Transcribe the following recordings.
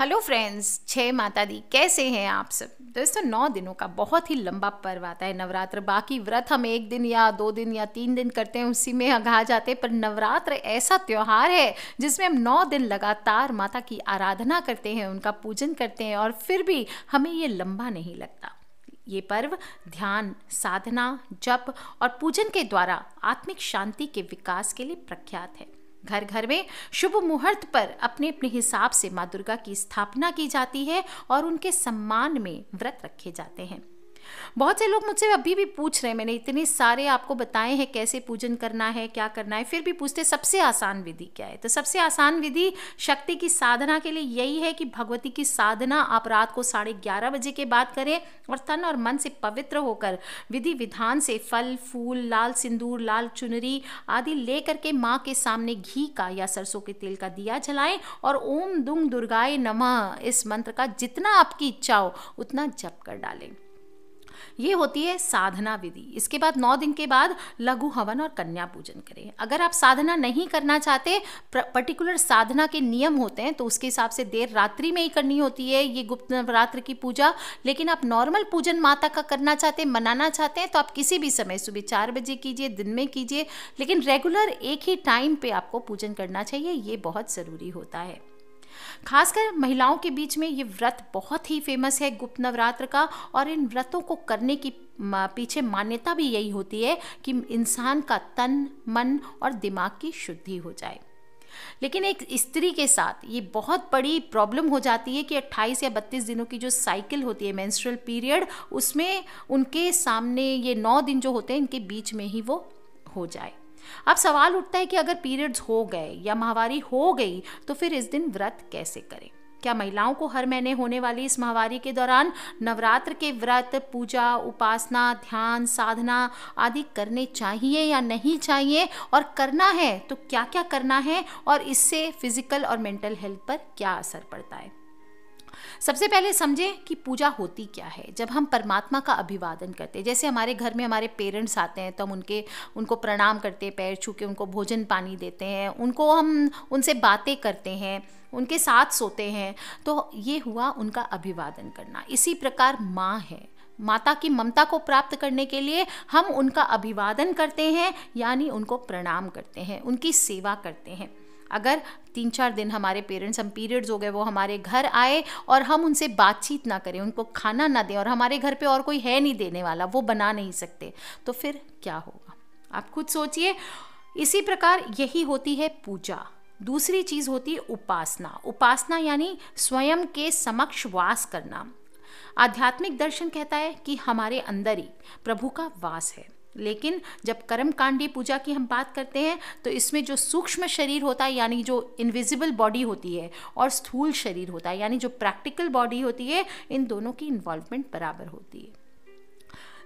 hello friends छः माता दी कैसे हैं आप सब दोस्तों नौ दिनों का बहुत ही लंबा पर्व आता है नवरात्र बाकी व्रत हम एक दिन या दो दिन या तीन दिन करते हैं उसी में अघा जाते हैं पर नवरात्र ऐसा त्यौहार है जिसमें हम नौ दिन लगातार माता की आराधना करते हैं उनका पूजन करते हैं और फिर भी हमें ये लंबा नहीं लगता ये पर्व ध्यान साधना जप और पूजन के द्वारा आत्मिक शांति के विकास के लिए प्रख्यात है घर घर में शुभ मुहूर्त पर अपने अपने हिसाब से माँ दुर्गा की स्थापना की जाती है और उनके सम्मान में व्रत रखे जाते हैं बहुत से लोग मुझसे अभी भी पूछ रहे हैं मैंने इतने सारे आपको बताए हैं कैसे पूजन करना है क्या करना है फिर भी पूछते सबसे आसान विधि क्या है तो सबसे आसान विधि शक्ति की साधना के लिए यही है कि भगवती की साधना आप रात को साढ़े ग्यारह बजे के बाद करें और तन और मन से पवित्र होकर विधि विधान से फल फूल लाल सिंदूर लाल चुनरी आदि ले करके माँ के सामने घी का या सरसों के तेल का दिया जलाएं और ओम दुंग दुर्गाए नमः इस मंत्र का जितना आपकी इच्छा हो उतना जप कर डालें ये होती है साधना विधि इसके बाद नौ दिन के बाद लघु हवन और कन्या पूजन करें अगर आप साधना नहीं करना चाहते पर्टिकुलर साधना के नियम होते हैं तो उसके हिसाब से देर रात्रि में ही करनी होती है ये गुप्त नवरात्र की पूजा लेकिन आप नॉर्मल पूजन माता का करना चाहते हैं मनाना चाहते हैं तो आप किसी भी समय सुबह चार बजे कीजिए दिन में कीजिए लेकिन रेगुलर एक ही टाइम पे आपको पूजन करना चाहिए ये बहुत ज़रूरी होता है खासकर महिलाओं के बीच में ये व्रत बहुत ही फेमस है गुप्त नवरात्र का और इन व्रतों को करने की पीछे मान्यता भी यही होती है कि इंसान का तन मन और दिमाग की शुद्धि हो जाए लेकिन एक स्त्री के साथ ये बहुत बड़ी प्रॉब्लम हो जाती है कि 28 या 32 दिनों की जो साइकिल होती है मेंस्ट्रुअल पीरियड उसमें उनके सामने ये नौ दिन जो होते हैं इनके बीच में ही वो हो जाए अब सवाल उठता है कि अगर पीरियड्स हो गए या माहवारी हो गई तो फिर इस दिन व्रत कैसे करें क्या महिलाओं को हर महीने होने वाली इस माहवारी के दौरान नवरात्र के व्रत पूजा उपासना ध्यान साधना आदि करने चाहिए या नहीं चाहिए और करना है तो क्या क्या करना है और इससे फिजिकल और मेंटल हेल्थ पर क्या असर पड़ता है सबसे पहले समझें कि पूजा होती क्या है जब हम परमात्मा का अभिवादन करते हैं जैसे हमारे घर में हमारे पेरेंट्स आते हैं तो हम उनके उनको प्रणाम करते हैं पैर छू के उनको भोजन पानी देते हैं उनको हम उनसे बातें करते हैं उनके साथ सोते हैं तो ये हुआ उनका अभिवादन करना इसी प्रकार माँ है माता की ममता को प्राप्त करने के लिए हम उनका अभिवादन करते हैं यानी उनको प्रणाम करते हैं उनकी सेवा करते हैं अगर तीन चार दिन हमारे पेरेंट्स हम पीरियड्स हो गए वो हमारे घर आए और हम उनसे बातचीत ना करें उनको खाना ना दें और हमारे घर पे और कोई है नहीं देने वाला वो बना नहीं सकते तो फिर क्या होगा आप खुद सोचिए इसी प्रकार यही होती है पूजा दूसरी चीज़ होती है उपासना उपासना यानी स्वयं के समक्ष वास करना आध्यात्मिक दर्शन कहता है कि हमारे अंदर ही प्रभु का वास है लेकिन जब कर्मकांडी पूजा की हम बात करते हैं तो इसमें जो सूक्ष्म शरीर होता है यानी जो इनविजिबल बॉडी होती है और स्थूल शरीर होता है यानी जो प्रैक्टिकल बॉडी होती है इन दोनों की इन्वॉल्वमेंट बराबर होती है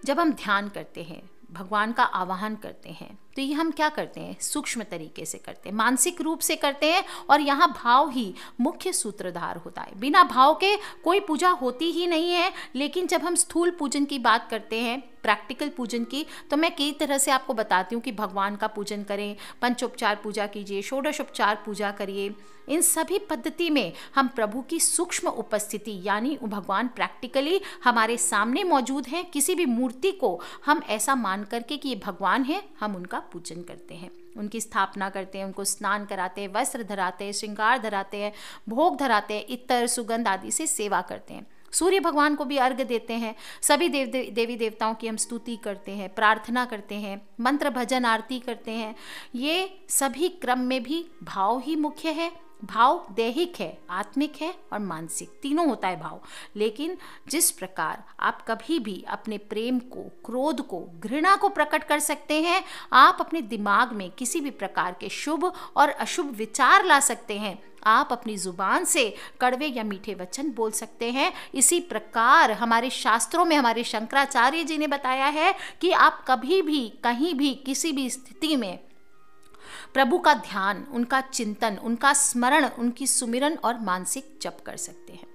जब हम ध्यान करते हैं भगवान का आवाहन करते हैं तो ये हम क्या करते हैं सूक्ष्म तरीके से करते हैं मानसिक रूप से करते हैं और यहाँ भाव ही मुख्य सूत्रधार होता है बिना भाव के कोई पूजा होती ही नहीं है लेकिन जब हम स्थूल पूजन की बात करते हैं प्रैक्टिकल पूजन की तो मैं कई तरह से आपको बताती हूँ कि भगवान का पूजन करें पंचोपचार पूजा कीजिए षोडशोपचार पूजा करिए इन सभी पद्धति में हम प्रभु की सूक्ष्म उपस्थिति यानी भगवान प्रैक्टिकली हमारे सामने मौजूद हैं किसी भी मूर्ति को हम ऐसा मान करके कि ये भगवान है हम उनका पूजन करते हैं उनकी स्थापना करते हैं उनको स्नान कराते हैं वस्त्र धराते हैं श्रृंगार धराते हैं भोग धराते हैं इतर सुगंध आदि से सेवा करते हैं सूर्य भगवान को भी अर्घ देते हैं सभी देव देवी देवताओं की हम स्तुति करते हैं प्रार्थना करते हैं मंत्र भजन आरती करते हैं ये सभी क्रम में भी भाव ही मुख्य है भाव दैहिक है आत्मिक है और मानसिक तीनों होता है भाव लेकिन जिस प्रकार आप कभी भी अपने प्रेम को क्रोध को घृणा को प्रकट कर सकते हैं आप अपने दिमाग में किसी भी प्रकार के शुभ और अशुभ विचार ला सकते हैं आप अपनी ज़ुबान से कड़वे या मीठे वचन बोल सकते हैं इसी प्रकार हमारे शास्त्रों में हमारे शंकराचार्य जी ने बताया है कि आप कभी भी कहीं भी किसी भी स्थिति में प्रभु का ध्यान उनका चिंतन उनका स्मरण उनकी सुमिरन और मानसिक जप कर सकते हैं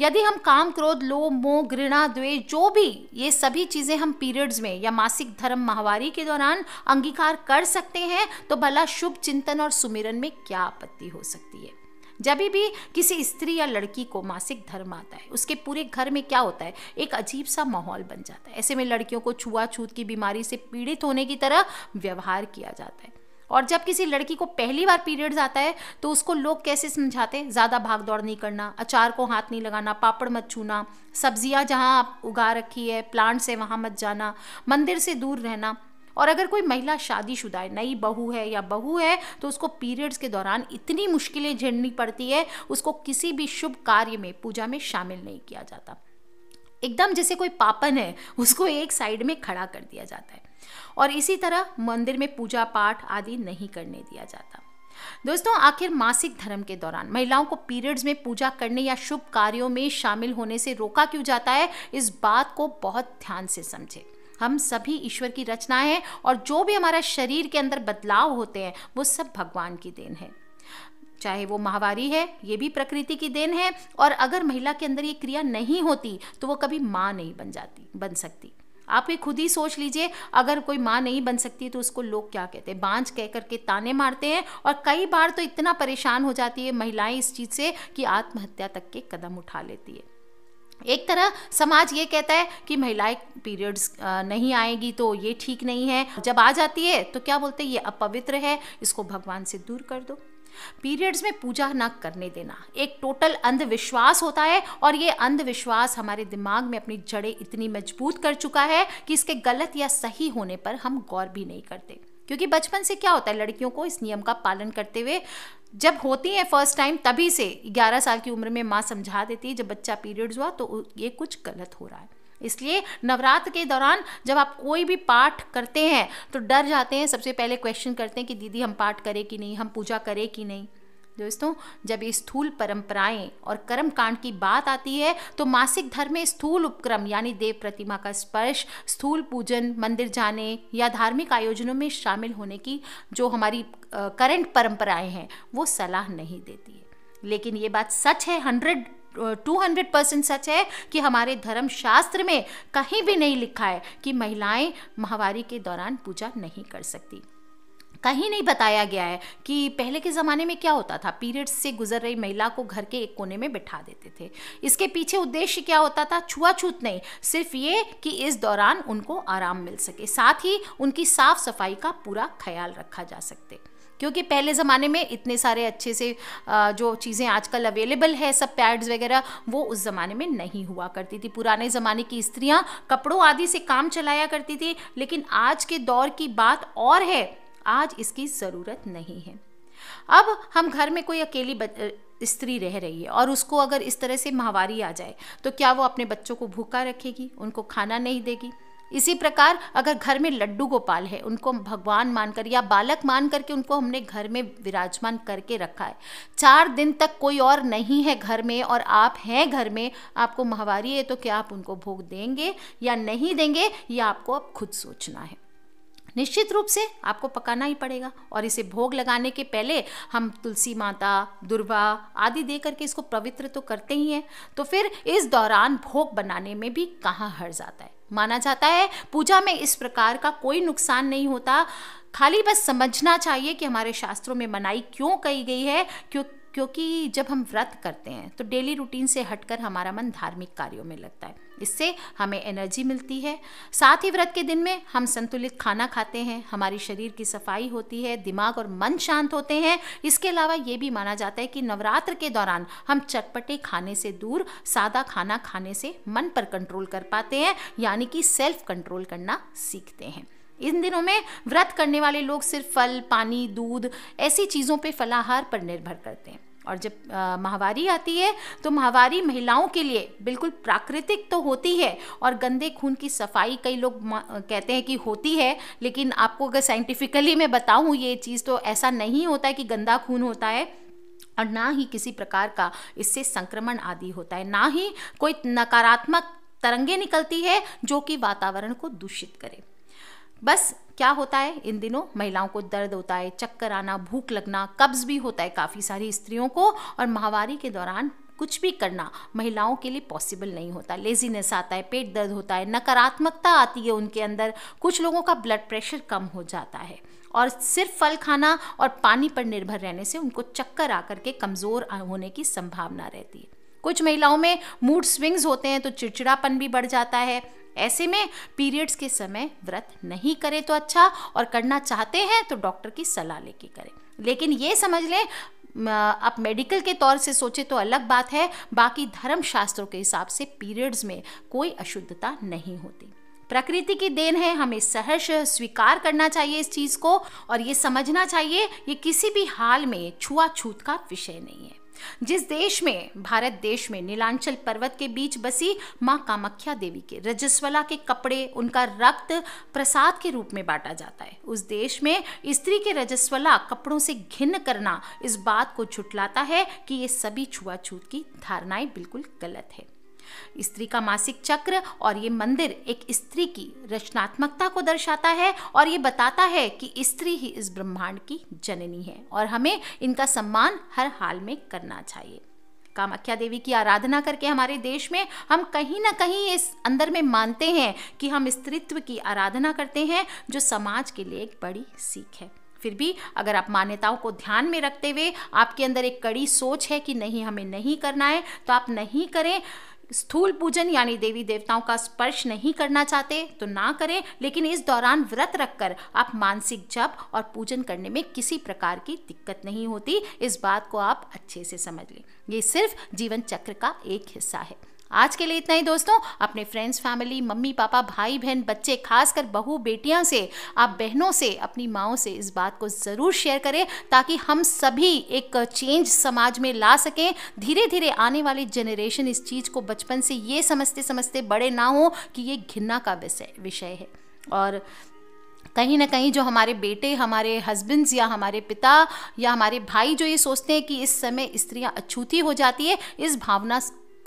यदि हम काम क्रोध लोभ मोह घृणा द्वे जो भी ये सभी चीज़ें हम पीरियड्स में या मासिक धर्म माहवारी के दौरान अंगीकार कर सकते हैं तो भला शुभ चिंतन और सुमिरन में क्या आपत्ति हो सकती है जब भी किसी स्त्री या लड़की को मासिक धर्म आता है उसके पूरे घर में क्या होता है एक अजीब सा माहौल बन जाता है ऐसे में लड़कियों को छुआछूत की बीमारी से पीड़ित होने की तरह व्यवहार किया जाता है और जब किसी लड़की को पहली बार पीरियड्स आता है तो उसको लोग कैसे समझाते हैं ज़्यादा भाग दौड़ नहीं करना अचार को हाथ नहीं लगाना पापड़ मत छूना सब्जियाँ जहाँ आप उगा रखी है प्लांट्स है वहाँ मत जाना मंदिर से दूर रहना और अगर कोई महिला शादीशुदा है नई बहू है या बहू है तो उसको पीरियड्स के दौरान इतनी मुश्किलें झेलनी पड़ती है उसको किसी भी शुभ कार्य में पूजा में शामिल नहीं किया जाता एकदम जैसे कोई पापन है उसको एक साइड में खड़ा कर दिया जाता है और इसी तरह मंदिर में पूजा पाठ आदि नहीं करने दिया जाता दोस्तों आखिर मासिक धर्म के दौरान महिलाओं को पीरियड्स में पूजा करने या शुभ कार्यों में शामिल होने से रोका क्यों जाता है इस बात को बहुत ध्यान से समझें हम सभी ईश्वर की रचना है और जो भी हमारा शरीर के अंदर बदलाव होते हैं वो सब भगवान की देन है चाहे वो माहवारी है ये भी प्रकृति की देन है और अगर महिला के अंदर ये क्रिया नहीं होती तो वो कभी माँ नहीं बन जाती बन सकती आप ये खुद ही सोच लीजिए अगर कोई माँ नहीं बन सकती तो उसको लोग क्या कहते हैं बांझ कह करके ताने मारते हैं और कई बार तो इतना परेशान हो जाती है महिलाएं इस चीज़ से कि आत्महत्या तक के कदम उठा लेती है एक तरह समाज ये कहता है कि महिलाएं पीरियड्स नहीं आएगी तो ये ठीक नहीं है जब आ जाती है तो क्या बोलते हैं ये अपवित्र है इसको भगवान से दूर कर दो पीरियड्स में पूजा ना करने देना एक टोटल अंधविश्वास होता है और ये अंधविश्वास हमारे दिमाग में अपनी जड़ें इतनी मजबूत कर चुका है कि इसके गलत या सही होने पर हम गौर भी नहीं करते क्योंकि बचपन से क्या होता है लड़कियों को इस नियम का पालन करते हुए जब होती है फर्स्ट टाइम तभी से 11 साल की उम्र में माँ समझा देती है जब बच्चा पीरियड्स हुआ तो ये कुछ गलत हो रहा है इसलिए नवरात्र के दौरान जब आप कोई भी पाठ करते हैं तो डर जाते हैं सबसे पहले क्वेश्चन करते हैं कि दीदी हम पाठ करें कि नहीं हम पूजा करें कि नहीं दोस्तों जब ये स्थूल परंपराएं और कर्म कांड की बात आती है तो मासिक धर्म में स्थूल उपक्रम यानी देव प्रतिमा का स्पर्श स्थूल पूजन मंदिर जाने या धार्मिक आयोजनों में शामिल होने की जो हमारी करंट परंपराएं हैं वो सलाह नहीं देती है लेकिन ये बात सच है हंड्रेड टू हंड्रेड परसेंट सच है कि हमारे धर्म शास्त्र में कहीं भी नहीं लिखा है कि महिलाएं माहवारी के दौरान पूजा नहीं कर सकती कहीं नहीं बताया गया है कि पहले के ज़माने में क्या होता था पीरियड्स से गुजर रही महिला को घर के एक कोने में बिठा देते थे इसके पीछे उद्देश्य क्या होता था छुआछूत नहीं सिर्फ ये कि इस दौरान उनको आराम मिल सके साथ ही उनकी साफ सफाई का पूरा ख्याल रखा जा सकते क्योंकि पहले ज़माने में इतने सारे अच्छे से जो चीज़ें आजकल अवेलेबल है सब पैड्स वगैरह वो उस ज़माने में नहीं हुआ करती थी पुराने ज़माने की स्त्रियां कपड़ों आदि से काम चलाया करती थी लेकिन आज के दौर की बात और है आज इसकी ज़रूरत नहीं है अब हम घर में कोई अकेली स्त्री रह रही है और उसको अगर इस तरह से माहवारी आ जाए तो क्या वो अपने बच्चों को भूखा रखेगी उनको खाना नहीं देगी इसी प्रकार अगर घर में लड्डू गोपाल है उनको भगवान मानकर या बालक मान करके उनको हमने घर में विराजमान करके रखा है चार दिन तक कोई और नहीं है घर में और आप हैं घर में आपको माहवारी है तो क्या आप उनको भोग देंगे या नहीं देंगे यह आपको अब खुद सोचना है निश्चित रूप से आपको पकाना ही पड़ेगा और इसे भोग लगाने के पहले हम तुलसी माता दुर्वा आदि दे करके इसको पवित्र तो करते ही हैं तो फिर इस दौरान भोग बनाने में भी कहाँ हर जाता है माना जाता है पूजा में इस प्रकार का कोई नुकसान नहीं होता खाली बस समझना चाहिए कि हमारे शास्त्रों में मनाई क्यों कही गई है क्यों क्योंकि जब हम व्रत करते हैं तो डेली रूटीन से हटकर हमारा मन धार्मिक कार्यों में लगता है इससे हमें एनर्जी मिलती है साथ ही व्रत के दिन में हम संतुलित खाना खाते हैं हमारी शरीर की सफाई होती है दिमाग और मन शांत होते हैं इसके अलावा ये भी माना जाता है कि नवरात्र के दौरान हम चटपटे खाने से दूर सादा खाना खाने से मन पर कंट्रोल कर पाते हैं यानी कि सेल्फ कंट्रोल करना सीखते हैं इन दिनों में व्रत करने वाले लोग सिर्फ फल पानी दूध ऐसी चीज़ों पर फलाहार पर निर्भर करते हैं और जब माहवारी आती है तो माहवारी महिलाओं के लिए बिल्कुल प्राकृतिक तो होती है और गंदे खून की सफाई कई लोग कहते हैं कि होती है लेकिन आपको अगर साइंटिफिकली मैं बताऊं ये चीज़ तो ऐसा नहीं होता है कि गंदा खून होता है और ना ही किसी प्रकार का इससे संक्रमण आदि होता है ना ही कोई नकारात्मक तरंगे निकलती है जो कि वातावरण को दूषित करे बस क्या होता है इन दिनों महिलाओं को दर्द होता है चक्कर आना भूख लगना कब्ज़ भी होता है काफ़ी सारी स्त्रियों को और महावारी के दौरान कुछ भी करना महिलाओं के लिए पॉसिबल नहीं होता लेजीनेस आता है पेट दर्द होता है नकारात्मकता आती है उनके अंदर कुछ लोगों का ब्लड प्रेशर कम हो जाता है और सिर्फ फल खाना और पानी पर निर्भर रहने से उनको चक्कर आकर के कमज़ोर होने की संभावना रहती है कुछ महिलाओं में मूड स्विंग्स होते हैं तो चिड़चिड़ापन भी बढ़ जाता है ऐसे में पीरियड्स के समय व्रत नहीं करें तो अच्छा और करना चाहते हैं तो डॉक्टर की सलाह लेके करें लेकिन ये समझ लें आप मेडिकल के तौर से सोचे तो अलग बात है बाकी धर्म शास्त्रों के हिसाब से पीरियड्स में कोई अशुद्धता नहीं होती प्रकृति की देन है हमें सहर्ष स्वीकार करना चाहिए इस चीज़ को और ये समझना चाहिए ये किसी भी हाल में छुआछूत का विषय नहीं है जिस देश में भारत देश में नीलांचल पर्वत के बीच बसी मां कामाख्या देवी के रजस्वला के कपड़े उनका रक्त प्रसाद के रूप में बांटा जाता है उस देश में स्त्री के रजस्वला कपड़ों से घिन करना इस बात को झुटलाता है कि ये सभी छुआछूत की धारणाएं बिल्कुल गलत है स्त्री का मासिक चक्र और ये मंदिर एक स्त्री की रचनात्मकता को दर्शाता है और ये बताता है कि स्त्री ही इस ब्रह्मांड की जननी है और हमें इनका सम्मान हर हाल में करना चाहिए कामाख्या देवी की आराधना करके हमारे देश में हम कहीं ना कहीं इस अंदर में मानते हैं कि हम स्त्रीत्व की आराधना करते हैं जो समाज के लिए एक बड़ी सीख है फिर भी अगर आप मान्यताओं को ध्यान में रखते हुए आपके अंदर एक कड़ी सोच है कि नहीं हमें नहीं करना है तो आप नहीं करें स्थूल पूजन यानी देवी देवताओं का स्पर्श नहीं करना चाहते तो ना करें लेकिन इस दौरान व्रत रखकर आप मानसिक जप और पूजन करने में किसी प्रकार की दिक्कत नहीं होती इस बात को आप अच्छे से समझ लें ये सिर्फ जीवन चक्र का एक हिस्सा है आज के लिए इतना ही दोस्तों अपने फ्रेंड्स फैमिली मम्मी पापा भाई बहन बच्चे खासकर बहू बेटियाँ से आप बहनों से अपनी माओ से इस बात को ज़रूर शेयर करें ताकि हम सभी एक चेंज समाज में ला सकें धीरे धीरे आने वाली जनरेशन इस चीज़ को बचपन से ये समझते समझते बड़े ना हों कि ये घिन्ना का विषय विषय है और कहीं ना कहीं जो हमारे बेटे हमारे हस्बैंड्स या हमारे पिता या हमारे भाई जो ये सोचते हैं कि इस समय स्त्रियां अछूती हो जाती है इस भावना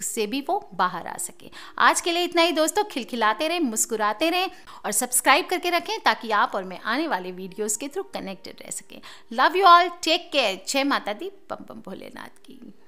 से भी वो बाहर आ सके आज के लिए इतना ही दोस्तों खिलखिलाते रहें मुस्कुराते रहें और सब्सक्राइब करके रखें ताकि आप और मैं आने वाले वीडियोस के थ्रू कनेक्टेड रह सकें love you all take care जय माता दी पम पम भोलेनाथ की